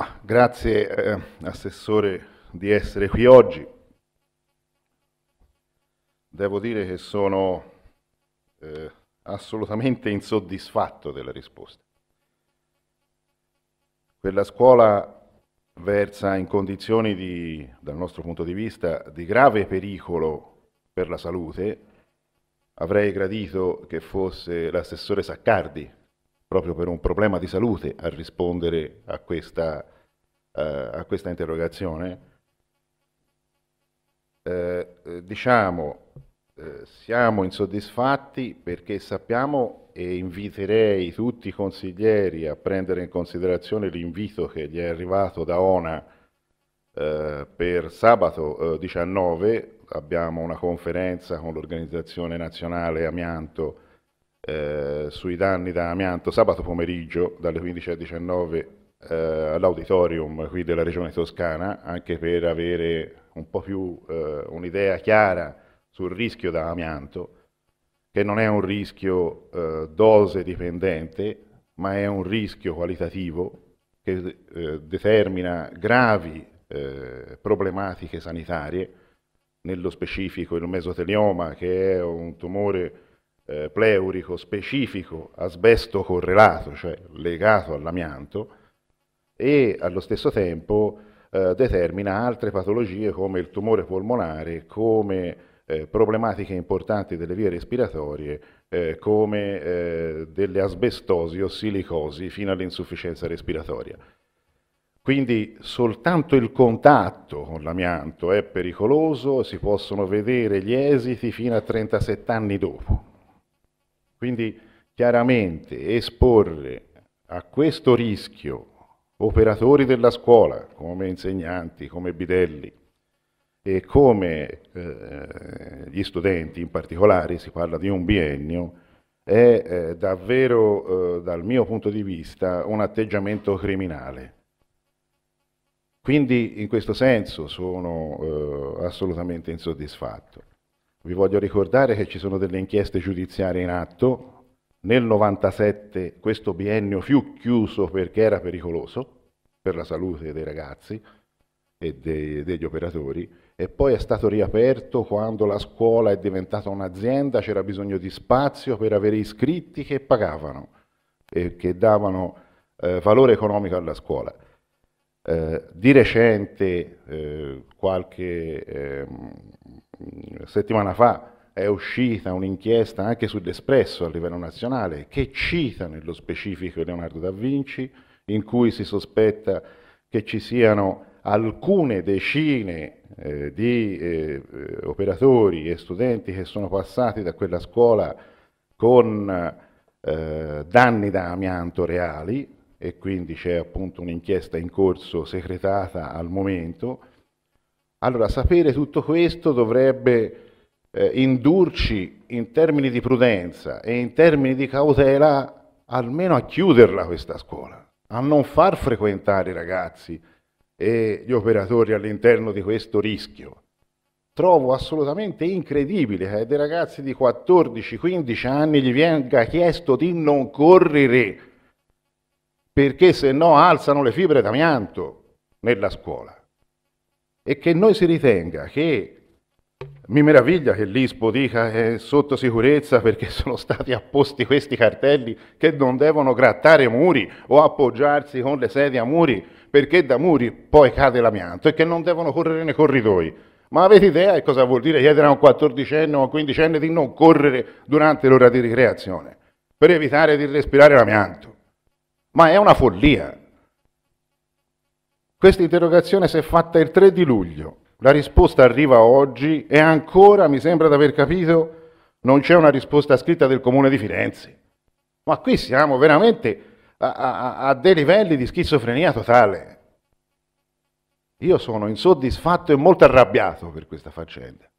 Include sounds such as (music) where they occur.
Ma grazie eh, Assessore di essere qui oggi. Devo dire che sono eh, assolutamente insoddisfatto della risposta. Quella scuola versa in condizioni di, dal nostro punto di vista, di grave pericolo per la salute. Avrei gradito che fosse l'assessore Saccardi proprio per un problema di salute a rispondere a questa eh, a questa interrogazione, eh, eh, diciamo eh, siamo insoddisfatti perché sappiamo e inviterei tutti i consiglieri a prendere in considerazione l'invito che gli è arrivato da ONA eh, per sabato 19, eh, abbiamo una conferenza con l'Organizzazione Nazionale Amianto eh, sui danni da amianto sabato pomeriggio dalle 15 alle 19 eh, all'auditorium qui della regione toscana, anche per avere un po' più eh, un'idea chiara sul rischio da amianto, che non è un rischio eh, dose dipendente, ma è un rischio qualitativo che eh, determina gravi eh, problematiche sanitarie, nello specifico il mesotelioma, che è un tumore eh, pleurico specifico, asbesto correlato, cioè legato all'amianto, e allo stesso tempo eh, determina altre patologie come il tumore polmonare, come eh, problematiche importanti delle vie respiratorie, eh, come eh, delle asbestosi o silicosi fino all'insufficienza respiratoria. Quindi soltanto il contatto con l'amianto è pericoloso, si possono vedere gli esiti fino a 37 anni dopo. Quindi chiaramente esporre a questo rischio operatori della scuola, come insegnanti, come bidelli e come eh, gli studenti in particolare, si parla di un biennio, è eh, davvero, eh, dal mio punto di vista, un atteggiamento criminale. Quindi in questo senso sono eh, assolutamente insoddisfatto. Vi voglio ricordare che ci sono delle inchieste giudiziarie in atto, nel 97 questo biennio fu chiuso perché era pericoloso per la salute dei ragazzi e dei, degli operatori e poi è stato riaperto quando la scuola è diventata un'azienda, c'era bisogno di spazio per avere iscritti che pagavano e che davano eh, valore economico alla scuola. Eh, di recente, eh, qualche ehm, settimana fa, è uscita un'inchiesta anche sull'Espresso a livello nazionale che cita nello specifico Leonardo da Vinci, in cui si sospetta che ci siano alcune decine eh, di eh, operatori e studenti che sono passati da quella scuola con eh, danni da amianto reali e quindi c'è appunto un'inchiesta in corso segretata al momento. Allora sapere tutto questo dovrebbe eh, indurci in termini di prudenza e in termini di cautela almeno a chiuderla questa scuola, a non far frequentare i ragazzi e gli operatori all'interno di questo rischio. Trovo assolutamente incredibile che dei ragazzi di 14-15 anni gli venga chiesto di non correre perché se no alzano le fibre d'amianto nella scuola e che noi si ritenga che mi meraviglia che l'ISPO dica che eh, è sotto sicurezza perché (laughs) sono stati apposti questi cartelli che non devono grattare muri o appoggiarsi con le sedie a muri perché da muri poi cade l'amianto e che non devono correre nei corridoi. Ma avete idea di cosa vuol dire chiedere a un quattordicenne o a un quindicenne di non correre durante l'ora di ricreazione per evitare di respirare l'amianto? Ma è una follia. Questa interrogazione si è fatta il 3 di luglio. La risposta arriva oggi e ancora, mi sembra di aver capito, non c'è una risposta scritta del Comune di Firenze. Ma qui siamo veramente a, a, a dei livelli di schizofrenia totale. Io sono insoddisfatto e molto arrabbiato per questa faccenda.